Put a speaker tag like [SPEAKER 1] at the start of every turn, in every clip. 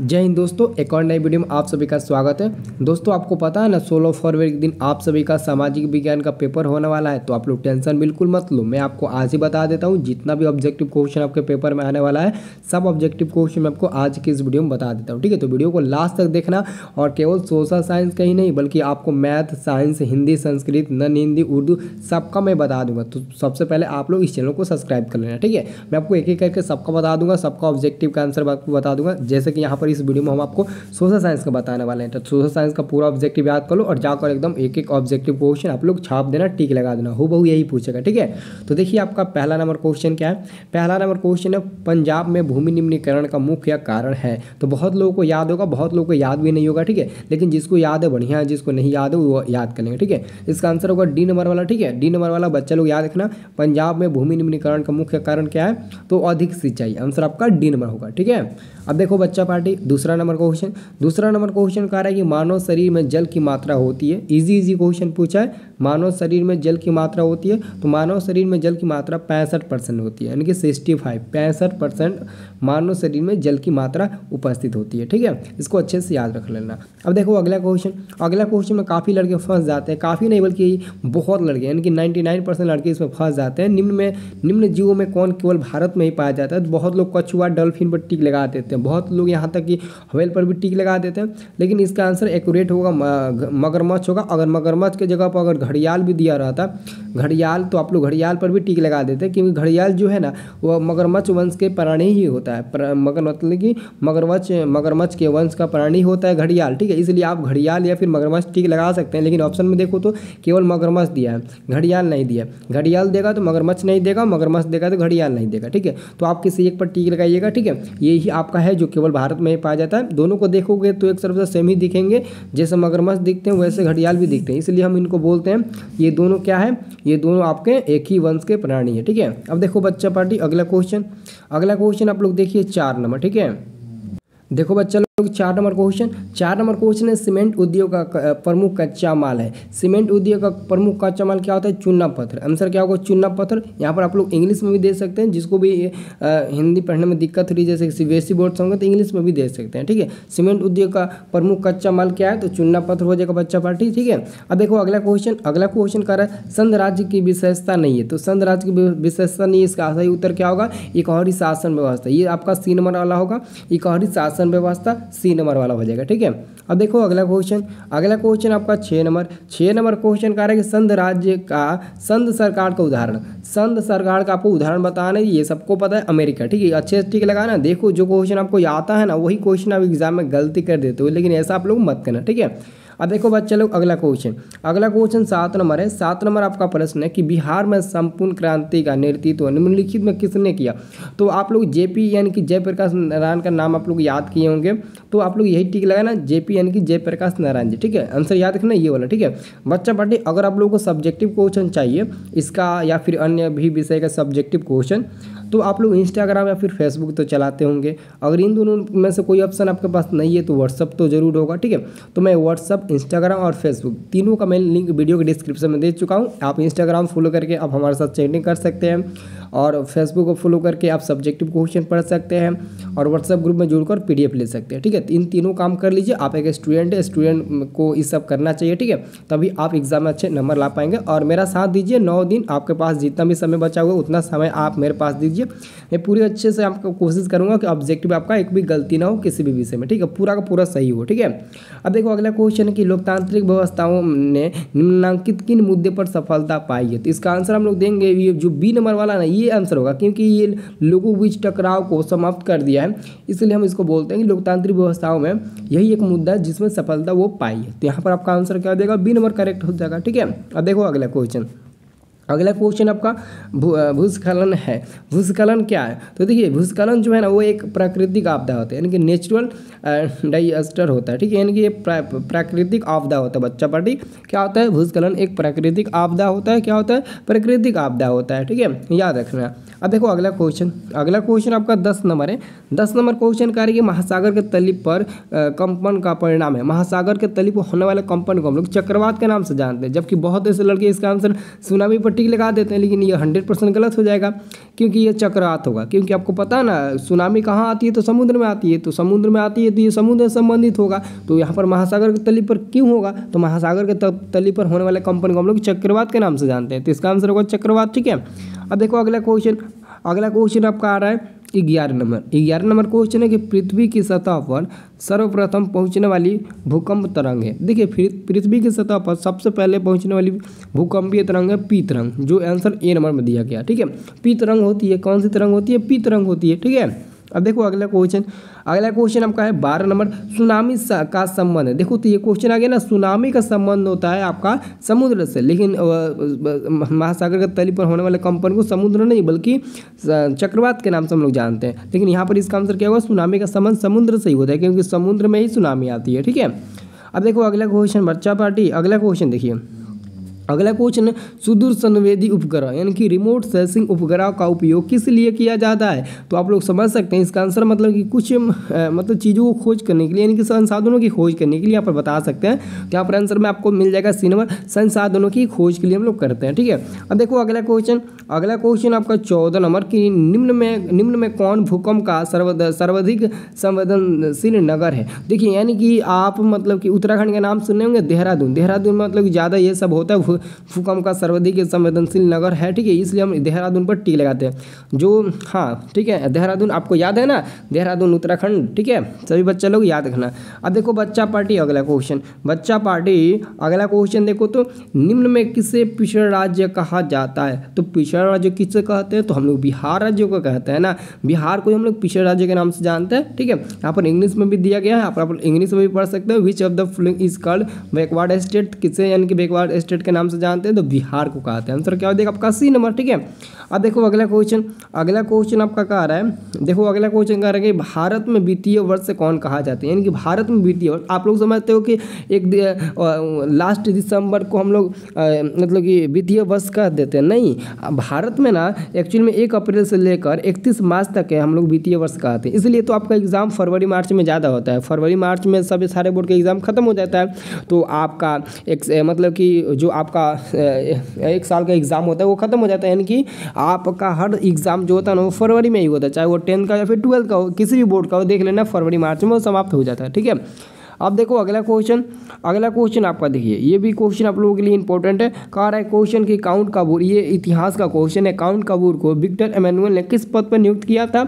[SPEAKER 1] जय हिंद दोस्तों एक और नई वीडियो में आप सभी का स्वागत है दोस्तों आपको पता है ना सोलह फरवरी के दिन आप सभी का सामाजिक विज्ञान का पेपर होने वाला है तो आप लोग टेंशन बिल्कुल मत लो मैं आपको आज ही बता देता हूँ जितना भी ऑब्जेक्टिव क्वेश्चन आपके पेपर में आने वाला है सब ऑब्जेक्टिव क्वेश्चन मैं आपको आज की इस वीडियो में बता देता हूँ ठीक है तो वीडियो को लास्ट तक देखना और केवल सोशल साइंस का ही नहीं बल्कि आपको math science Hindi Sanskrit non Hindi Urdu सबका मैं बता दूंगा तो सबसे पहले आप लोग इस चैनल को सब्सक्राइब कर लेना ठीक है मैं आपको एक एक करके सबका बता दूंगा सबका ऑब्जेक्टिव का आंसर आपको बता दूंगा जैसे कि यहाँ पर इस वीडियो में हम आपको सोशल साइंस का बताने वाले हैं तो सोशल साइंस का पूरा ऑब्जेक्टिव याद कर लो और जाकर एकदम एक एक ऑब्जेक्टिव क्वेश्चन आप लोग छाप देना टीक लगा देना हो बहु यही पूछेगा ठीक है तो देखिए आपका पहला नंबर क्वेश्चन क्या है पहला नंबर क्वेश्चन है पंजाब में भूमि निम्नीकरण का मुख्य कारण है तो बहुत लोगों को याद होगा बहुत लोगों को याद भी नहीं होगा ठीक है लेकिन जिसको याद है बढ़िया है जिसको नहीं याद है वो याद कर लेंगे ठीक है इसका आंसर होगा डी नंबर वाला ठीक है डी नंबर वाला बच्चा लोग याद रखना पंजाब में भूमि निम्नीकरण का मुख्य कारण क्या है तो अधिक सिंचाई आंसर आपका डी नंबर होगा ठीक है अब देखो बच्चा पार्टी दूसरा नंबर क्वेश्चन दूसरा नंबर क्वेश्चन कह रहा है कि मानव शरीर में जल की मात्रा होती है इजी इजी क्वेश्चन पूछा है मानव शरीर में जल की मात्रा होती है तो मानव शरीर में जल की मात्रा पैंसठ परसेंट होती है यानी कि सिक्सटी फाइव पैंसठ परसेंट मानव शरीर में जल की मात्रा उपस्थित होती है ठीक है इसको अच्छे से याद रख लेना अब देखो अगला क्वेश्चन अगला क्वेश्चन में काफ़ी लड़के फंस जाते हैं काफ़ी नहीं बल्कि बहुत लड़के यानी कि नाइन्टी नाइन परसेंट लड़के इसमें फंस जाते हैं निम्न में निम्न जीवों में कौन केवल भारत में ही पाया जाता है तो बहुत लोग कछुआ डॉल्फिन पर टिक लगा देते हैं बहुत लोग यहाँ तक कि हवेल पर भी टिक लगा देते हैं लेकिन इसका आंसर एक्यूरेट होगा मगरमच्छ होगा अगर मगरमच्छ की जगह पर अगर घड़ियाल भी दिया रहा था घड़ियाल तो आप लोग घड़ियाल पर भी टीक लगा देते हैं क्योंकि घड़ियाल जो है ना वह मगरमच्छ वंश के प्राणी ही होता है मगर मतलब कि मगरमच्छ मगरमच्छ के वंश का प्राणी होता है घड़ियाल ठीक है इसलिए आप घड़ियाल या फिर मगरमच्छ टीक लगा सकते हैं लेकिन ऑप्शन में देखो तो केवल मगरमच्छ दिया है घड़ियाल नहीं दिया घड़ियाल देगा तो मगरमच्छ नहीं देगा मगरमच्छ देगा तो घड़ियाल नहीं देगा ठीक है तो आप किसी एक पर टीक लगाइएगा ठीक है यही आपका है जो केवल भारत में ही पाया जाता है दोनों को देखोगे तो एक तरफ से सेम ही दिखेंगे जैसे मगरमच्छ दिखते हैं वैसे घड़ियाल भी दिखते हैं इसलिए हम इनको बोलते हैं ये दोनों क्या है ये दोनों आपके एक ही वंश के प्राणी है ठीक है अब देखो बच्चा पार्टी अगला क्वेश्चन अगला क्वेश्चन आप लोग देखिए चार नंबर ठीक है देखो बच्चा लोग चार नंबर क्वेश्चन चार नंबर क्वेश्चन है सीमेंट उद्योग का प्रमुख कच्चा माल है सीमेंट उद्योग का प्रमुख कच्चा माल क्या होता है चूना पत्थर आंसर क्या होगा चूना पत्थर यहाँ पर आप लोग इंग्लिश में भी दे सकते हैं जिसको भी आ, हिंदी पढ़ने में दिक्कत हो रही जैसे सी बोर्ड से होंगे तो इंग्लिश में भी दे सकते हैं ठीक है सीमेंट उद्योग का प्रमुख कच्चा माल क्या है तो चूना पत्थर हो जाएगा बच्चा पार्टी ठीक है अब देखो अगला क्वेश्चन अगला क्वेश्चन कर रहा है संध राज्य की विशेषता नहीं है तो संध राज्य की विशेषता नहीं है इसका सही उत्तर क्या होगा इकहरी शासन व्यवस्था ये आपका सी नंबर वाला होगा इकहरी शासन शासन व्यवस्था सी नंबर वाला हो जाएगा ठीक है अब देखो अगला क्वेश्चन अगला क्वेश्चन आपका छः नंबर छः नंबर क्वेश्चन का कि संध राज्य का संध सरकार का उदाहरण संध सरकार का आपको उदाहरण बताना है ये सबको पता है अमेरिका ठीक है अच्छे से ठीक लगाना देखो जो क्वेश्चन आपको आता है ना वही क्वेश्चन आप एग्जाम में गलती कर देते हो लेकिन ऐसा आप लोग मत करना ठीक है अब देखो बच्चे लोग अगला क्वेश्चन अगला क्वेश्चन सात नंबर है सात नंबर आपका प्रश्न है कि बिहार में संपूर्ण क्रांति का नेतृत्व निम्नलिखित में किसने किया तो आप लोग जेपी यानी कि जयप्रकाश नारायण का नाम आप लोग याद किए होंगे तो आप लोग यही टीक लगाना जेपी यानी कि जयप्रकाश नारायण जी ठीक है आंसर याद रखना ये वाला ठीक है बच्चा पार्टी अगर आप लोगों को सब्जेक्टिव क्वेश्चन चाहिए इसका या फिर अन्य भी विषय का सब्जेक्टिव क्वेश्चन तो आप लोग इंस्टाग्राम या फिर फेसबुक तो चलाते होंगे अगर इन दोनों में से कोई ऑप्शन आपके पास नहीं है तो व्हाट्सअप तो जरूर होगा ठीक है तो मैं व्हाट्सअप इंस्टाग्राम और फेसबुक तीनों का मैं लिंक वीडियो के डिस्क्रिप्शन में दे चुका हूँ आप इंस्टाग्राम फॉलो करके आप हमारे साथ चैटिंग कर सकते हैं और फेसबुक को फॉलो करके आप सब्जेक्टिव क्वेश्चन पढ़ सकते हैं और व्हाट्सअप ग्रुप में जुड़कर एफ ले सकते हैं ठीक है तो इन तीनों काम कर लीजिए आप एक स्टूडेंट है स्टूडेंट को ये सब करना चाहिए ठीक है तभी आप एग्जाम में अच्छे नंबर ला पाएंगे और मेरा साथ दीजिए नौ दिन आपके पास जितना भी समय बचा हुआ उतना समय आप मेरे पास दीजिए लीजिए मैं पूरी अच्छे से आपको कोशिश करूँगा कि ऑब्जेक्टिव आपका एक भी गलती ना हो किसी भी विषय में ठीक है पूरा का पूरा सही हो ठीक है अब देखो अगला क्वेश्चन कि लोकतांत्रिक व्यवस्थाओं ने निम्नांकित किन मुद्दे पर सफलता पाई है तो इसका आंसर हम लोग देंगे ये जो बी नंबर वाला ना ये आंसर होगा क्योंकि ये लोगों बीच टकराव को समाप्त कर दिया है इसलिए हम इसको बोलते हैं कि लोकतांत्रिक व्यवस्थाओं में यही एक मुद्दा है जिसमें सफलता वो पाई है तो यहाँ पर आपका आंसर क्या देगा बी नंबर करेक्ट हो जाएगा ठीक है अब देखो अगला क्वेश्चन अगला क्वेश्चन आपका भूस्खलन है भूस्खलन क्या है तो देखिए भूस्खलन जो है ना वो एक प्राकृतिक आपदा होता है यानी कि नेचुरल डाइस्टर होता है ठीक है यानी कि ये प्रा, प्राकृतिक आपदा होता है बच्चा पार्टी क्या होता है भूस्खलन एक प्राकृतिक आपदा होता है क्या होता है प्राकृतिक आपदा होता है ठीक है याद रखना अब देखो अगला क्वेश्चन अगला क्वेश्चन आपका दस नंबर है दस नंबर क्वेश्चन का रही है महासागर के तली पर कंपन का परिणाम है महासागर के तली पर होने वाले कंपन को हम लोग चक्रवात के नाम से जानते हैं जबकि बहुत ऐसे लड़के इसका आंसर सुनामी पर पर टिक लगा देते हैं लेकिन ये हंड्रेड परसेंट गलत हो जाएगा क्योंकि ये चक्रवात होगा क्योंकि आपको पता है ना सुनामी कहाँ आती है तो समुद्र में आती है तो समुद्र में आती है तो ये समुद्र संबंधित होगा तो यहाँ पर महासागर के तली पर क्यों होगा तो महासागर के तली पर होने वाले कंपन को हम लोग चक्रवात के नाम से जानते हैं तो इसका आंसर होगा चक्रवात ठीक है अब देखो अगला क्वेश्चन अगला क्वेश्चन आपका आ रहा है ग्यारह नंबर ग्यारह नंबर क्वेश्चन है कि पृथ्वी की सतह पर सर्वप्रथम पहुंचने वाली भूकंप तरंग है देखिए पृथ्वी की सतह पर सबसे पहले पहुंचने वाली भूकंपीय तरंग है पी तरंग जो आंसर ए नंबर में दिया गया ठीक है पी तरंग होती है कौन सी तरंग होती है पी तरंग होती है ठीक है अब देखो अगला क्वेश्चन अगला क्वेश्चन आपका है बारह नंबर सुनामी का संबंध देखो तो ये क्वेश्चन आ गया ना सुनामी का संबंध होता है आपका समुद्र से लेकिन महासागर के तली पर होने वाले कंपन को समुद्र नहीं बल्कि चक्रवात के नाम से हम लोग जानते हैं लेकिन यहाँ पर इसका आंसर क्या होगा सुनामी का संबंध समुद्र से ही होता है क्योंकि समुद्र में ही सुनामी आती है ठीक है अब देखो अगला क्वेश्चन बच्चा पार्टी अगला क्वेश्चन देखिए अगला क्वेश्चन सुदूर संवेदी उपग्रह यानी कि रिमोट सेंसिंग उपग्रह का उपयोग किस लिए किया जाता है तो आप लोग समझ सकते हैं इसका आंसर मतलब कि कुछ मतलब चीज़ों को खोज करने के लिए यानी कि संसाधनों की खोज करने के लिए यहाँ पर बता सकते हैं तो यहाँ पर आंसर में आपको मिल जाएगा सी नंबर संसाधनों की खोज के लिए हम लोग करते हैं ठीक है अब देखो अगला क्वेश्चन अगला क्वेश्चन आपका चौदह नंबर कि निम्न में निम्न में कौन भूकंप का सर्व सर्वाधिक संवेदनशील नगर है देखिए यानी कि आप मतलब कि उत्तराखंड का नाम सुने होंगे देहरादून देहरादून मतलब ज़्यादा ये सब होता है भूकंप का सर्वाधिक संवेदनशील नगर है ठीक है इसलिए हम देहरादून पर टी लगाते हैं जो हाँ ठीक है देहरादून आपको याद है ना देहरादून उत्तराखंड ठीक है सभी बच्चे लोग याद रखना अब देखो बच्चा पार्टी अगला क्वेश्चन बच्चा पार्टी अगला क्वेश्चन देखो तो निम्न में किसे पिछड़ा राज्य कहा जाता है तो पिछड़ा राज्य किसे कहते हैं तो हम लोग बिहार राज्य को कहते हैं ना बिहार को हम लोग पिछड़ा राज्य के नाम से जानते हैं ठीक है यहाँ पर इंग्लिश में भी दिया गया है आप इंग्लिश में भी पढ़ सकते हैं which of the following is called backward state किसे यानी कि बैकवर्ड स्टेट के नाम नाम से जानते हैं तो बिहार को कहते हैं आंसर क्या हो देखा आपका सी नंबर ठीक है अब देखो अगला क्वेश्चन अगला क्वेश्चन आपका कह रहा है देखो अगला क्वेश्चन कह रहा है कि भारत में वित्तीय वर्ष से कौन कहा जाता है यानी कि भारत में वित्तीय वर्ष आप लोग समझते हो कि एक लास्ट दिसंबर को हम लोग मतलब कि वित्तीय वर्ष कह देते हैं नहीं भारत में ना एक्चुअली में एक अप्रैल से लेकर इकतीस मार्च तक है हम लोग वित्तीय वर्ष कहते हैं इसलिए तो आपका एग्ज़ाम फरवरी मार्च में ज़्यादा होता है फरवरी मार्च में सभी सारे बोर्ड के एग्ज़ाम खत्म हो जाता है तो आपका एक मतलब कि जो आप आपका एक साल का एग्ज़ाम होता है वो ख़त्म हो जाता है यानी कि आपका हर एग्ज़ाम जो होता है ना वो फरवरी में ही होता है चाहे वो टेंथ का या फिर ट्वेल्थ का हो किसी भी बोर्ड का हो देख लेना फरवरी मार्च में वो समाप्त हो जाता है ठीक है अब देखो अगला क्वेश्चन अगला क्वेश्चन आपका देखिए ये भी क्वेश्चन आप लोगों के लिए इंपॉर्टेंट है कह रहा है क्वेश्चन की काउंट काबूर ये इतिहास का क्वेश्चन है काउंट काबूर को विक्टर एमेनुअल ने किस पद पर नियुक्त किया था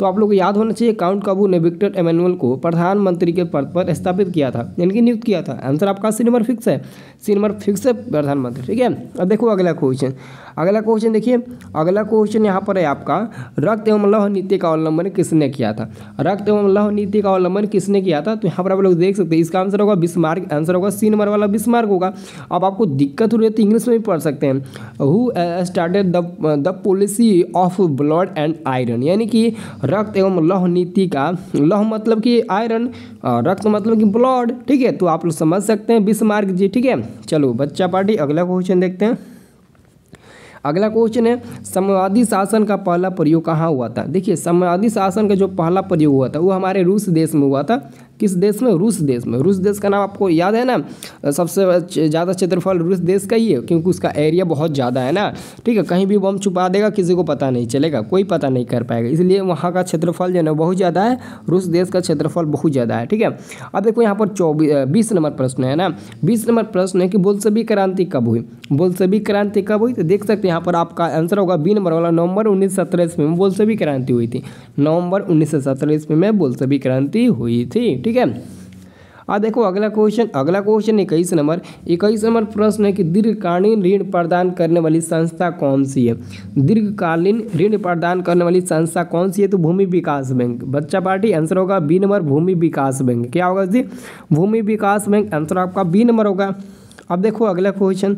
[SPEAKER 1] तो आप लोग को याद होना चाहिए काउंट काबू ने विक्टर एमेनुअल को प्रधानमंत्री के पद पर स्थापित किया था यानी कि नियुक्त किया था आंसर आपका सी नंबर फिक्स है सी नंबर फिक्स है प्रधानमंत्री ठीक है अब देखो अगला क्वेश्चन अगला क्वेश्चन देखिए अगला क्वेश्चन यहाँ पर है आपका रक्त एवं लौह नीति का अवलंबन किसने किया था रक्त एवं लौह नीति का अवलंबन किसने किया था तो यहाँ पर आप लोग देख सकते हैं इसका आंसर होगा बिस्मार्क आंसर होगा सी नंबर वाला बिस्मार्क होगा अब आपको दिक्कत हो रही है तो इंग्लिश में भी पढ़ सकते हैं who started the policy of blood and iron यानी कि रक्त एवं लौह नीति का लौह मतलब कि आयरन रक्त मतलब कि ब्लड ठीक है तो आप लोग समझ सकते हैं बिस्मार्क जी ठीक है चलो बच्चा पार्टी अगला क्वेश्चन देखते हैं अगला क्वेश्चन है समवादी शासन का पहला प्रयोग कहाँ हुआ था देखिए समवादी शासन का जो पहला प्रयोग हुआ था वो हमारे रूस देश में हुआ था किस देश में रूस देश में रूस देश का नाम आपको याद है ना सबसे ज़्यादा क्षेत्रफल रूस देश का ही है क्योंकि उसका एरिया बहुत ज़्यादा है ना ठीक है कहीं भी बम छुपा देगा किसी को पता नहीं चलेगा कोई पता नहीं कर पाएगा इसलिए वहाँ का क्षेत्रफल जो है ना बहुत ज़्यादा है रूस देश का क्षेत्रफल बहुत ज़्यादा है ठीक है अब देखो यहाँ पर चौबीस बीस नंबर प्रश्न है ना बीस नंबर प्रश्न है कि बोलसवी क्रांति कब हुई बोलसवी क्रांति कब हुई तो देख सकते हैं यहाँ पर आपका आंसर होगा बी नंबर वाला नवंबर उन्नीस सौ में बोलसवी क्रांति हुई थी नवंबर उन्नीस सौ में बोलसवी क्रांति हुई थी ठीक है आ देखो अगला क्वेश्चन अगला क्वेश्चन इक्कीस नंबर इक्कीस नंबर प्रश्न है कि दीर्घकालीन ऋण प्रदान करने वाली संस्था कौन सी है दीर्घकालीन ऋण प्रदान करने वाली संस्था कौन सी है तो भूमि विकास बैंक बच्चा पार्टी आंसर होगा B number Bhumi Vikas bank क्या होगा जी भूमि विकास बैंक आंसर आपका बी नंबर होगा अब देखो अगला क्वेश्चन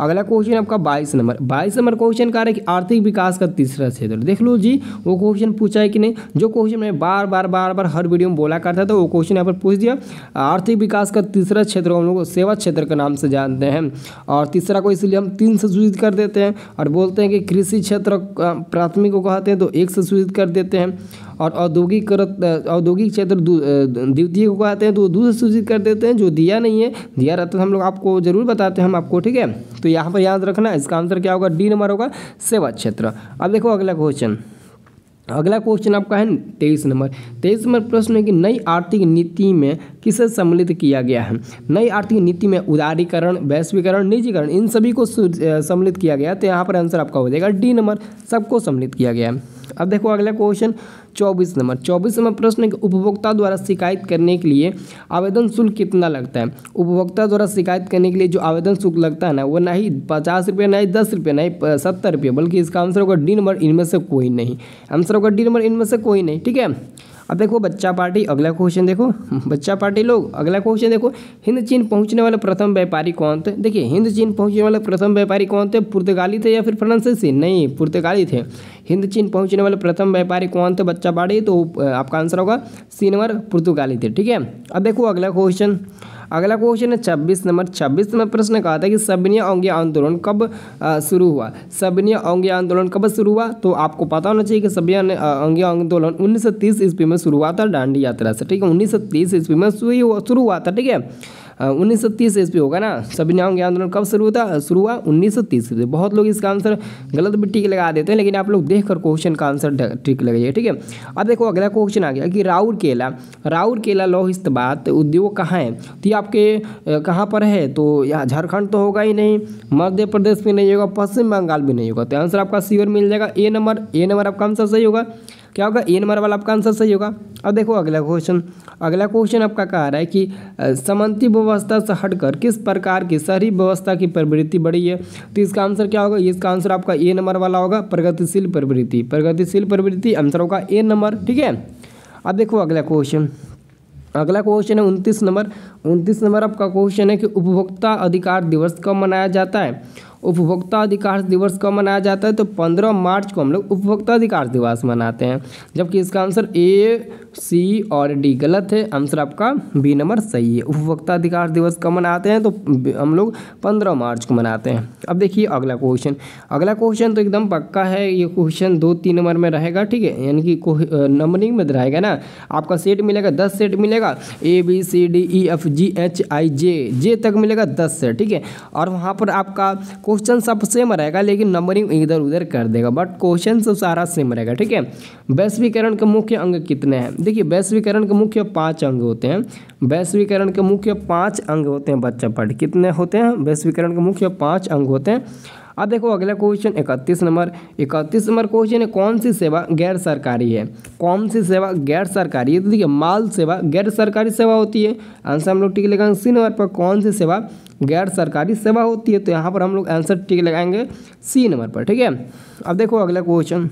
[SPEAKER 1] अगला क्वेश्चन आपका बाईस नंबर बाईस नंबर क्वेश्चन कह रहा है कि आर्थिक विकास का तीसरा क्षेत्र देख लो जी वो क्वेश्चन पूछा है कि नहीं जो क्वेश्चन मैं बार बार बार बार हर वीडियो में बोला करता था वो क्वेश्चन यहाँ पर पूछ दिया आर्थिक विकास का तीसरा क्षेत्र हम लोग सेवा क्षेत्र के नाम से जानते हैं और तीसरा को इसलिए हम तीन से सूचित कर देते हैं और बोलते हैं कि कृषि क्षेत्र प्राथमिक को कहते हैं तो एक से सूचित कर देते हैं और औद्योगिक औद्योगिक क्षेत्र द्वितीय को कहते हैं तो दूसरे सूचित कर देते हैं जो दिया नहीं है दिया रहता है तो हम लोग आपको जरूर बताते हैं हम आपको ठीक है तो यहाँ पर याद रखना इसका आंसर क्या होगा डी नंबर होगा सेवा क्षेत्र अब देखो अगला क्वेश्चन अगला क्वेश्चन आपका है तेईस नंबर तेईस नंबर प्रश्न है कि नई आर्थिक नीति में किसे सम्मिलित किया गया है नई आर्थिक नीति में उदारीकरण वैश्वीकरण निजीकरण इन सभी को सम्मिलित किया गया तो यहाँ पर आंसर आपका हो जाएगा डी नंबर सबको सम्मिलित किया गया है अब देखो अगला क्वेश्चन चौबीस नंबर चौबीस नंबर प्रश्न कि उपभोक्ता द्वारा शिकायत करने के लिए आवेदन शुल्क कितना लगता है उपभोक्ता द्वारा शिकायत करने के लिए जो आवेदन शुल्क लगता है ना वो ना ही पचास रुपये ना ही दस रुपये ना ही सत्तर रुपये बल्कि इसका आंसर होगा डी नंबर इनमें से कोई नहीं आंसर होगा डी नंबर इनमें से कोई नहीं ठीक है अब देखो बच्चा पार्टी अगला क्वेश्चन देखो बच्चा पार्टी लोग अगला क्वेश्चन देखो हिंद चीन पहुंचने वाले प्रथम व्यापारी कौन थे देखिए हिंद चीन पहुंचने वाले प्रथम व्यापारी कौन थे पुर्तगाली थे या फिर फ्रांसीसी नहीं पुर्तगाली थे हिंद चीन पहुंचने वाले प्रथम व्यापारी कौन थे बच्चा पाड़ी तो आपका आंसर होगा सीनवर पुर्तुगाली पुर्तगाली थे ठीक है अब देखो अगला क्वेश्चन अगला क्वेश्चन है छब्बीस नंबर छब्बीस नंबर प्रश्न कहा था कि सबनीय ओंगे आंदोलन कब शुरू हुआ सबनीय औंग्य आंदोलन कब शुरू हुआ तो आपको पता होना चाहिए कि सभी औंग आंदोलन उन्नीस सौ तीस ईस्वी में शुरू हुआ था डांडी यात्रा से ठीक है उन्नीस सौ तीस ईस्वी में शुरू हुआ था ठीक है उन्नीस सौ तीस ईस्वी होगा ना सभी सविनाम के आंदोलन कब शुरू होता शुरू हुआ उन्नीस सौ तीस बहुत लोग इसका आंसर गलत भी टिक लगा देते हैं लेकिन आप लोग देख कर क्वेश्चन का आंसर टिक लगाइए ठीक है अब देखो अगला क्वेश्चन आ गया कि राउरकेला केला लौह इस्तेबात उद्योग कहाँ है तो ये आपके कहाँ पर है तो यहाँ झारखंड तो होगा ही नहीं मध्य प्रदेश में नहीं होगा पश्चिम बंगाल भी नहीं होगा तो आंसर आपका सीवर मिल जाएगा ए नंबर ए नंबर आपका आंसर सही होगा क्या होगा ए नंबर वाला आपका आंसर सही होगा अब देखो अगला क्वेश्चन अगला क्वेश्चन आपका कह रहा है कि समंती व्यवस्था से हटकर किस प्रकार की शहरी व्यवस्था की प्रवृत्ति बढ़ी है तो इसका आंसर क्या होगा इसका आंसर आपका ए नंबर वाला होगा प्रगतिशील प्रवृत्ति प्रगतिशील प्रवृत्ति आंसर होगा ए नंबर ठीक है अब देखो अगला क्वेश्चन अगला क्वेश्चन है उनतीस नंबर उनतीस नंबर आपका क्वेश्चन है कि उपभोक्ता अधिकार दिवस कब मनाया जाता है उपभोक्ता अधिकार दिवस कब मनाया जाता है तो 15 मार्च को हम लोग उपभोक्ता अधिकार दिवस मनाते हैं जबकि इसका आंसर ए सी और डी गलत है आंसर आपका बी नंबर सही है उपभोक्ता अधिकार दिवस कब मनाते हैं तो हम लोग 15 मार्च को मनाते हैं अब देखिए अगला क्वेश्चन अगला क्वेश्चन तो एकदम पक्का है ये क्वेश्चन दो तीन नंबर में रहेगा ठीक है यानी कि नंबरिंग में रहेगा ना आपका सेट मिलेगा दस सेट मिलेगा A B C D E F G H I J J तक मिलेगा दस से ठीक है और वहाँ पर आपका क्वेश्चन सब सेम रहेगा लेकिन नंबरिंग इधर उधर कर देगा बट क्वेश्चन सब सारा सेम रहेगा ठीक है वैश्वीकरण के मुख्य अंग कितने हैं देखिए वैश्वीकरण के मुख्य पाँच अंग होते हैं वैश्वीकरण के मुख्य पाँच अंग होते हैं बच्चा पढ़ कितने होते हैं वैश्वीकरण के मुख्य पाँच अंग होते हैं अब देखो अगला क्वेश्चन इकतीस नंबर इकतीस नंबर क्वेश्चन है कौन सी सेवा गैर सरकारी है कौन सी सेवा गैर सरकारी है तो देखिए माल सेवा गैर सरकारी सेवा होती है आंसर हम लोग टिक लगाएंगे सी नंबर पर कौन सी सेवा गैर सरकारी सेवा होती है तो यहाँ पर हम लोग आंसर टिक लगाएंगे सी नंबर पर ठीक है अब देखो अगला क्वेश्चन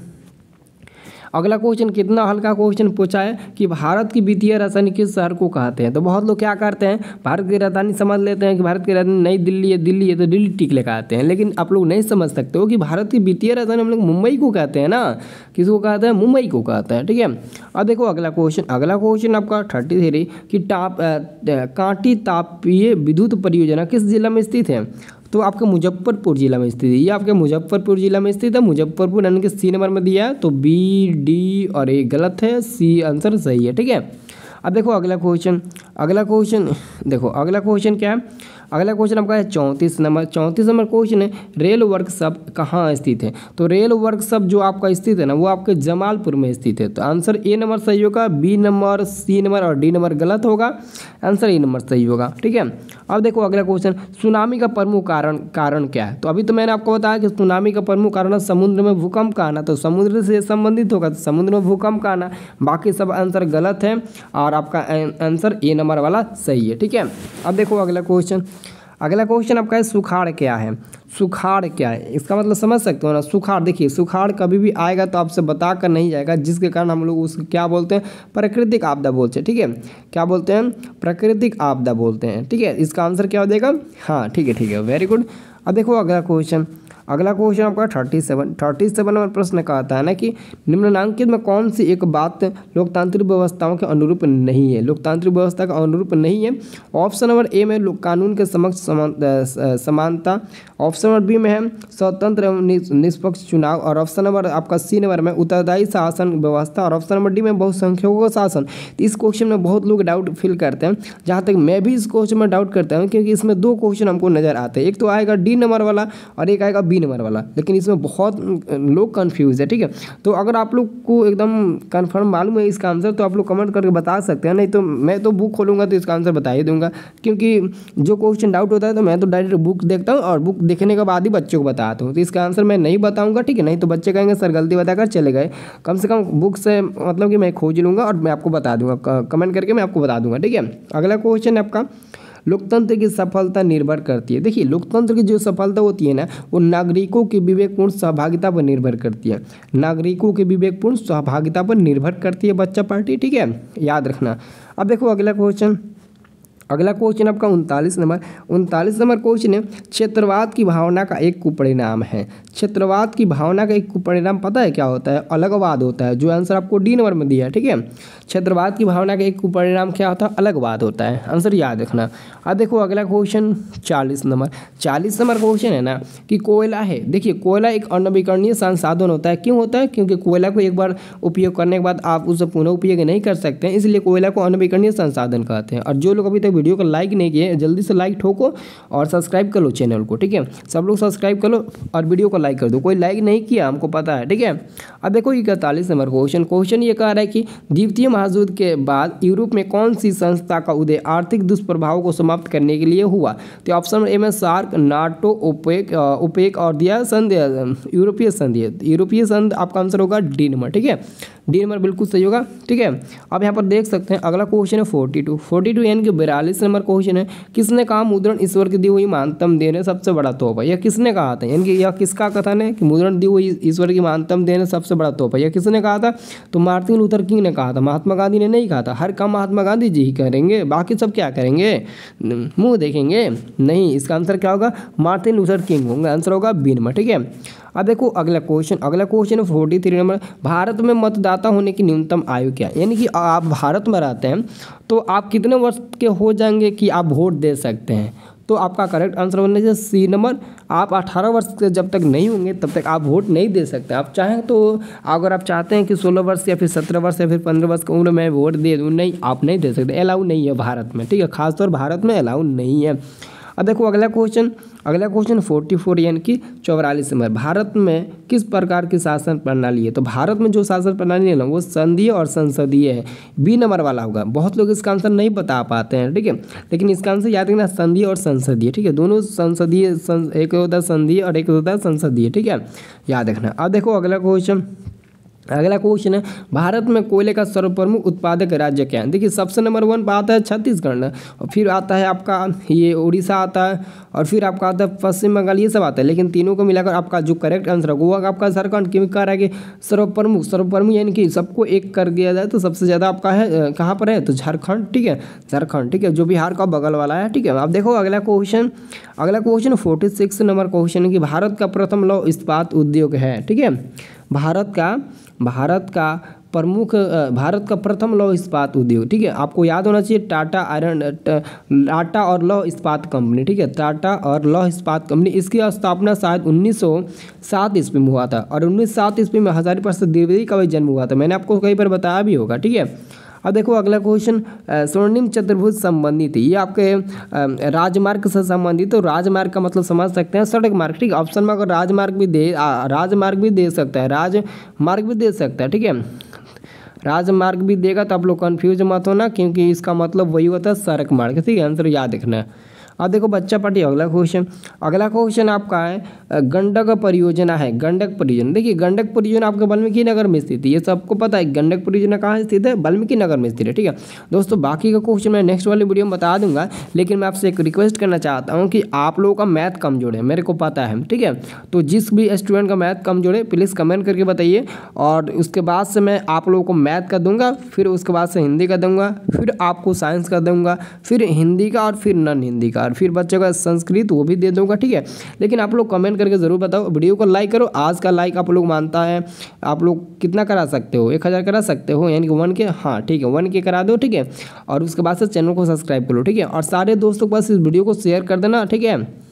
[SPEAKER 1] अगला क्वेश्चन कितना हल्का क्वेश्चन पूछा है कि भारत की वित्तीय राजधानी किस शहर को कहते हैं तो बहुत लोग क्या करते हैं भारत की राजधानी समझ लेते हैं कि भारत की राजधानी नई दिल्ली है दिल्ली है तो दिल्ली टिक आते हैं लेकिन आप लोग नहीं समझ सकते हो कि भारत की वित्तीय राजधानी हम लोग मुंबई को कहते हैं ना किसको कहते हैं मुंबई को कहते हैं ठीक है अब देखो अगला क्वेश्चन अगला क्वेश्चन आपका थर्टी थ्री कि टाप कांटी तापीय विद्युत परियोजना किस जिला में स्थित है तो आपके मुजफ्फरपुर जिला में स्थित है ये आपके मुजफ्फरपुर जिला में स्थित है मुजफ्फरपुर यानी कि सी नंबर में दिया है तो बी डी और ए गलत है सी आंसर सही है ठीक है अब देखो अगला क्वेश्चन अगला क्वेश्चन देखो अगला क्वेश्चन क्या है अगला क्वेश्चन आपका है चौंतीस नंबर चौंतीस नंबर क्वेश्चन है रेल वर्कशॉप कहाँ स्थित है तो रेल वर्कशॉप जो आपका स्थित है ना वो आपके जमालपुर में स्थित है तो आंसर ए नंबर सही होगा बी नंबर सी नंबर और डी नंबर गलत होगा आंसर ए नंबर सही होगा ठीक है अब देखो अगला क्वेश्चन सुनामी का प्रमुख कारण कारण क्या है तो अभी तो मैंने आपको बताया कि सुनामी का प्रमुख कारण है समुद्र में भूकंप का आना तो समुद्र से संबंधित होगा तो समुद्र में भूकंप का आना बाकी सब आंसर गलत है और और आपका आंसर ए नंबर वाला सही है ठीक है अब देखो अगला क्वेश्चन अगला क्वेश्चन आपका है सुखाड़ क्या है सुखाड़ क्या है इसका मतलब समझ सकते हो ना सुखाड़ देखिए सुखाड़ कभी भी आएगा तो आपसे बता कर नहीं जाएगा जिसके कारण हम लोग उसको क्या बोलते हैं प्राकृतिक आपदा बोलते हैं ठीक है क्या बोलते हैं प्राकृतिक आपदा बोलते हैं ठीक है इसका आंसर क्या हो जाएगा हाँ ठीक है ठीक है वेरी गुड अब देखो अगला क्वेश्चन अगला क्वेश्चन आपका thirty seven thirty seven number प्रश्न का आता है ना कि निम्नलिखित में कौन सी एक बात लोकतांत्रिक व्यवस्थाओं के अनुरूप नहीं है लोकतांत्रिक व्यवस्था का अनुरूप नहीं है ऑप्शन नंबर ए में कानून के समक्ष समानता ऑप्शन नंबर बी में है स्वतंत्र एवं निष्पक्ष चुनाव और ऑप्शन नंबर आपका सी नंबर में उत्तरदायी शासन व्यवस्था और ऑप्शन नंबर डी में बहुसंख्यकों का शासन इस क्वेश्चन में बहुत लोग डाउट फील करते हैं जहाँ तक मैं भी इस क्वेश्चन में डाउट करता हूँ क्योंकि इसमें दो क्वेश्चन हमको नजर आते हैं एक तो आएगा डी नंबर वाला और एक आएगा बी बी नंबर वाला लेकिन इसमें बहुत लोग कन्फ्यूज़ है ठीक है तो अगर आप लोग को एकदम कन्फर्म मालूम है इसका आंसर तो आप लोग कमेंट करके बता सकते हैं नहीं तो मैं तो बुक खोलूँगा तो इसका आंसर बता ही दूंगा क्योंकि जो क्वेश्चन डाउट होता है तो मैं तो डायरेक्ट बुक देखता हूँ और बुक देखने के बाद ही बच्चों को बताता हूँ तो इसका आंसर मैं नहीं बताऊँगा ठीक है नहीं तो बच्चे कहेंगे सर गलती बताकर चले गए कम से कम बुक से मतलब कि मैं खोज लूँगा और मैं आपको बता दूँगा कमेंट करके मैं आपको बता दूँगा ठीक है अगला क्वेश्चन है आपका लोकतंत्र की सफलता निर्भर करती है देखिए लोकतंत्र की जो सफलता होती है ना वो नागरिकों की विवेकपूर्ण सहभागिता पर निर्भर करती है नागरिकों की विवेकपूर्ण सहभागिता पर निर्भर करती है बच्चा पार्टी ठीक है याद रखना अब देखो अगला क्वेश्चन अगला क्वेश्चन आपका उनतालीस नंबर उनतालीस नंबर क्वेश्चन है क्षेत्रवाद की भावना का एक कुपरिणाम है क्षेत्रवाद की भावना का एक कुपरिणाम पता है क्या होता है अलगवाद होता है जो आंसर आपको डी नंबर में दिया है ठीक है क्षेत्रवाद की भावना का एक कुपरिणाम क्या होता है अलगवाद होता है आंसर याद रखना अब देखो अगला क्वेश्चन चालीस नंबर चालीस नंबर क्वेश्चन है ना कि कोयला है देखिए कोयला एक अनवीकरणीय संसाधन होता है क्यों होता है क्योंकि कोयला को एक बार उपयोग करने के बाद आप उसे पुनः उपयोग नहीं कर सकते हैं इसलिए कोयला को अनवीकरणीय संसाधन कहते हैं और जो लोग अभी तक वीडियो को लाइक नहीं किए जल्दी से लाइक ठोको और सब्सक्राइब कर लो चैनल को ठीक है सब लोग सब्सक्राइब कर लो और वीडियो को लाइक कर दो कोई लाइक नहीं किया हमको पता है ठीक है अब देखो इकतालीस नंबर क्वेश्चन क्वेश्चन ये कह रहा है कि द्वितीय महाजुद्ध के बाद यूरोप में कौन सी संस्था का उदय आर्थिक दुष्प्रभाव को समाप्त करने के लिए हुआ तो ऑप्शन ए में सार्क नाटो ओपेक ओपेक और दिया संधि यूरोपीय संधि यूरोपीय संध आपका आंसर होगा डी नंबर ठीक है डी नंबर बिल्कुल सही होगा ठीक है अब यहाँ पर देख सकते हैं अगला क्वेश्चन है फोर्टी टू फोर्टी टू यानी कि बयालीस नंबर क्वेश्चन है किसने कहा मुद्रण ईश्वर की दी हुई मानतम देने सबसे बड़ा तोहफा यह किसने कहा था यानी कि यह किसका कथन है कि मुद्रण दी हुई ईश्वर की मानतम देने सबसे बड़ा तोहफा यह किसने कहा था तो मार्टिन लूथर किंग ने कहा था महात्मा गांधी ने नहीं कहा था हर काम महात्मा गांधी जी ही करेंगे बाकी सब क्या करेंगे मुँह देखेंगे नहीं इसका आंसर क्या होगा मार्टिन लूथर किंग होंगे आंसर होगा बीनमा ठीक है अब देखो अगला क्वेश्चन अगला क्वेश्चन है फोर्टी थ्री नंबर भारत में मतदाता होने की न्यूनतम आयु क्या यानी कि आप भारत में रहते हैं तो आप कितने वर्ष के हो जाएंगे कि आप वोट दे सकते हैं तो आपका करेक्ट आंसर बनना चाहिए सी नंबर आप 18 वर्ष के जब तक नहीं होंगे तब तक आप वोट नहीं दे सकते आप चाहें तो अगर आप चाहते हैं कि 16 वर्ष या फिर 17 वर्ष या फिर 15 वर्ष की उम्र में वोट दे दूँ नहीं आप नहीं दे सकते अलाउ नहीं है भारत में ठीक है खासतौर भारत में अलाउ नहीं है अब देखो अगला क्वेश्चन अगला क्वेश्चन फोर्टी फोर यानी कि चौवालीस नंबर भारत में किस प्रकार की शासन प्रणाली है तो भारत में जो शासन प्रणाली है ना वो संधीय और संसदीय है बी नंबर वाला होगा बहुत लोग इसका आंसर नहीं बता पाते हैं ठीक है लेकिन इसका आंसर याद रखना संधीय और संसदीय ठीक है दोनों संसदीय एक होता संधीय और एक होता संसदीय ठीक है याद रखना अब देखो अगला क्वेश्चन अगला क्वेश्चन है भारत में कोयले का सर्वप्रमुख उत्पादक राज्य क्या है देखिए सबसे नंबर वन पर आता है छत्तीसगढ़ और फिर आता है आपका ये उड़ीसा आता है और फिर आपका आता है पश्चिम बंगाल ये सब आता है लेकिन तीनों को मिलाकर आपका जो करेक्ट आंसर है वो आपका झारखंड क्योंकि कह रहा है कि सर्वप्रमुख सर्वप्रमुख यानी कि सबको एक कर दिया जाए तो सबसे ज़्यादा आपका है कहाँ पर है तो झारखंड ठीक है झारखंड ठीक है जो बिहार का बगल वाला है ठीक है आप देखो अगला क्वेश्चन अगला question forty six number question है कि भारत का प्रथम लौ इस्पात उद्योग है ठीक है भारत का भारत का प्रमुख भारत का प्रथम लौह इस्पात उद्योग ठीक है आपको याद होना चाहिए टाटा आयरन टाटा और लौह इस्पात कंपनी ठीक है टाटा और लौह इस्पात कंपनी इसकी स्थापना शायद उन्नीस सौ सात ईस्वी में हुआ था और उन्नीस सात ईस्वी में हजारी प्रसाद द्विवेदी का भी जन्म हुआ था मैंने आपको कई बार बताया भी होगा ठीक है अब देखो अगला क्वेश्चन स्वर्णिम चतुर्भुज संबंधित ये आपके राजमार्ग से संबंधित तो राजमार्ग का मतलब समझ सकते हैं सड़क मार्ग ठीक ऑप्शन में अगर राजमार्ग भी दे राजमार्ग भी दे सकता है राजमार्ग भी दे सकता है ठीक है राजमार्ग भी देगा तो आप लोग कन्फ्यूज मत होना क्योंकि इसका मतलब वही होता है सड़क मार्ग ठीक है आंसर याद रखना है अब हाँ, देखो बच्चा पढ़िए अगला क्वेश्चन अगला क्वेश्चन आपका है गंडक परियोजना है गंडक परियोजना देखिए गंडक परियोजना आपके वाल्मीकि नगर में स्थित है ये सबको पता है गंडक परियोजना कहाँ स्थित है वाल्मीकि नगर में स्थित है ठीक है दोस्तों बाकी का क्वेश्चन मैं नेक्स्ट वाली वीडियो में बता दूंगा लेकिन मैं आपसे एक रिक्वेस्ट करना चाहता हूँ कि आप लोगों का मैथ कमजोर है मेरे को पता है ठीक है तो जिस भी स्टूडेंट का मैथ कमजोर है प्लीज़ कमेंट करके बताइए और उसके बाद से मैं आप लोगों को मैथ का दूंगा फिर उसके बाद से हिंदी का दूंगा फिर आपको साइंस का दूंगा फिर हिंदी का और फिर नॉन हिंदी का यार फिर बच्चों का संस्कृत वो भी दे दूंगा ठीक है लेकिन आप लोग कमेंट करके ज़रूर बताओ वीडियो को लाइक करो आज का लाइक आप लोग मानता है आप लोग कितना करा सकते हो एक हज़ार करा सकते हो यानी कि वन के हाँ ठीक है वन के करा दो ठीक है और उसके बाद से चैनल को सब्सक्राइब करो ठीक है और सारे दोस्तों के पास इस वीडियो को शेयर कर देना ठीक है